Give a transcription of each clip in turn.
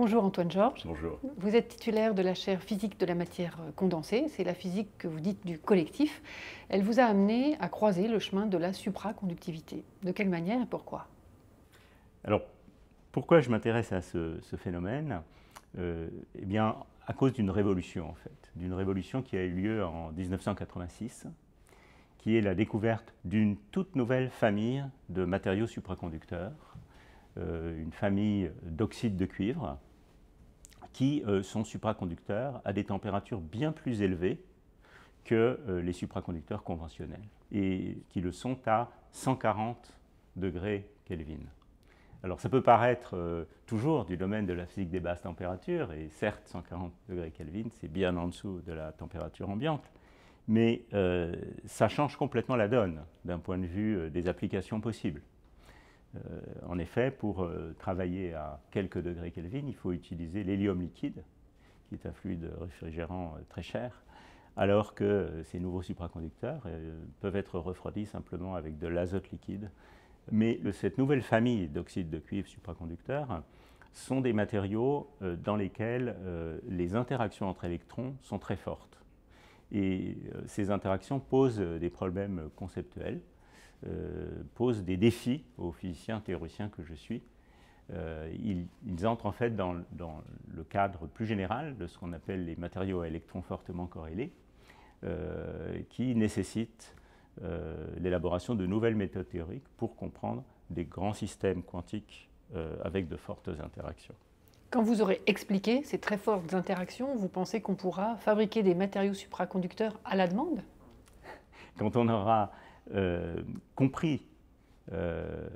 Bonjour Antoine Georges. Bonjour. Vous êtes titulaire de la chaire physique de la matière euh, condensée. C'est la physique que vous dites du collectif. Elle vous a amené à croiser le chemin de la supraconductivité. De quelle manière et pourquoi Alors, pourquoi je m'intéresse à ce, phénomène euh, Eh bien, à cause d'une révolution, en fait. D'une révolution qui a eu lieu en 1986, qui est la découverte d'une toute nouvelle famille de matériaux supraconducteurs euh, une famille d'oxyde de cuivre qui euh, sont supraconducteurs à des températures bien plus élevées que euh, les supraconducteurs conventionnels et qui le sont à 140 degrés Kelvin. Alors ça peut paraître euh, toujours du domaine de la physique des basses températures, et certes 140 degrés Kelvin, c'est bien en dessous de la température ambiante, mais ça change complètement la donne d'un point de vue des applications possibles. Euh, en effet, pour euh, travailler à quelques degrés Kelvin, il faut utiliser l'hélium liquide, qui est un fluide réfrigérant euh, très cher, alors que ces nouveaux supraconducteurs peuvent être refroidis simplement avec de l'azote liquide. Mais cette nouvelle famille d'oxydes de cuivre supraconducteurs sont des matériaux dans lesquels les interactions entre électrons sont très fortes. Et ces interactions posent des problèmes conceptuels. Euh, pose des défis aux physiciens théoriciens que je suis. Euh, ils, entrent en fait dans, dans, le cadre plus général de ce qu'on appelle les matériaux à électrons fortement corrélés, euh, qui nécessitent l'élaboration de nouvelles méthodes théoriques pour comprendre des grands systèmes quantiques avec de fortes interactions. Quand vous aurez expliqué ces très fortes interactions, vous pensez qu'on pourra fabriquer des matériaux supraconducteurs à la demande Quand on aura euh, compris euh,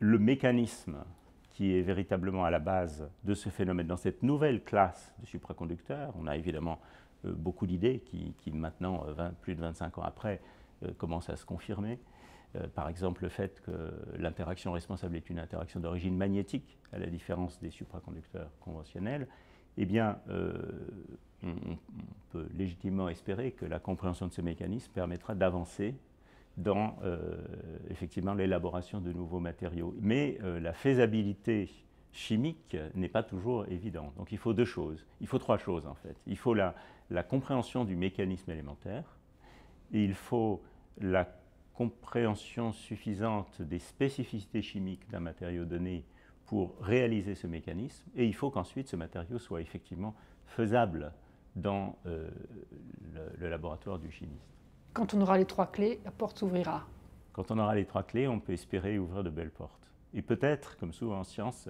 le mécanisme qui est véritablement à la base de ce phénomène dans cette nouvelle classe de supraconducteurs. On a évidemment euh, beaucoup d'idées qui, maintenant, plus de 25 ans après, commencent à se confirmer. par exemple, le fait que l'interaction responsable est une interaction d'origine magnétique, à la différence des supraconducteurs conventionnels, eh bien, on peut légitimement espérer que la compréhension de ce mécanisme permettra d'avancer dans euh, effectivement l'élaboration de nouveaux matériaux. Mais euh, la faisabilité chimique n'est pas toujours évidente. Donc il faut deux choses. Il faut trois choses en fait. Il faut la, compréhension du mécanisme élémentaire, et il faut la compréhension suffisante des spécificités chimiques d'un matériau donné pour réaliser ce mécanisme, et il faut qu'ensuite ce matériau soit effectivement faisable dans euh, le laboratoire du chimiste. Quand on aura les trois clés, la porte s'ouvrira. Quand on aura les trois clés, on peut espérer ouvrir de belles portes. Et peut-être, comme souvent en science,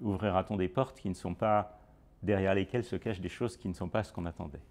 ouvrira-t-on des portes qui ne sont pas derrière lesquelles se cachent des choses qui ne sont pas ce qu'on attendait.